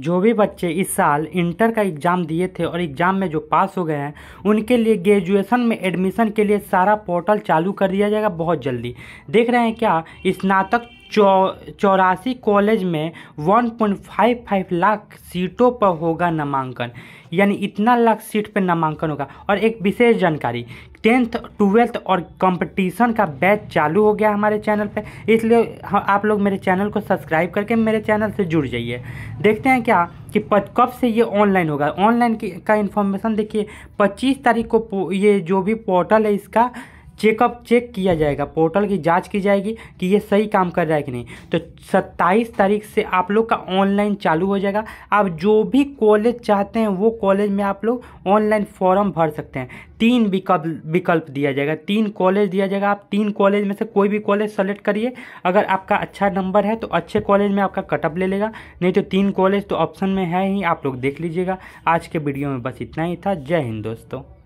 जो भी बच्चे इस साल इंटर का एग्ज़ाम दिए थे और एग्ज़ाम में जो पास हो गए हैं उनके लिए ग्रेजुएशन में एडमिशन के लिए सारा पोर्टल चालू कर दिया जाएगा बहुत जल्दी देख रहे हैं क्या स्नातक चौ चौरासी कॉलेज में 1.55 लाख सीटों पर होगा नामांकन यानी इतना लाख सीट पर नामांकन होगा और एक विशेष जानकारी टेंथ ट्वेल्थ और कंपटीशन का बैच चालू हो गया हमारे चैनल पे इसलिए आप लोग मेरे चैनल को सब्सक्राइब करके मेरे चैनल से जुड़ जाइए देखते हैं क्या कि कब से ये ऑनलाइन होगा ऑनलाइन का इन्फॉर्मेशन देखिए 25 तारीख को ये जो भी पोर्टल है इसका चेकअप चेक किया जाएगा पोर्टल की जांच की जाएगी कि ये सही काम कर रहा है कि नहीं तो 27 तारीख से आप लोग का ऑनलाइन चालू हो जाएगा आप जो भी कॉलेज चाहते हैं वो कॉलेज में आप लोग ऑनलाइन फॉर्म भर सकते हैं तीन विकल्प विकल्प दिया जाएगा तीन कॉलेज दिया जाएगा आप तीन कॉलेज में से कोई भी कॉलेज सेलेक्ट करिए अगर आपका अच्छा नंबर है तो अच्छे कॉलेज में आपका कटअप ले लेगा नहीं तो तीन कॉलेज तो ऑप्शन में है ही आप लोग देख लीजिएगा आज के वीडियो में बस इतना ही था जय हिंद दोस्तों